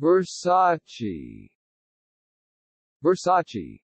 Versace Versace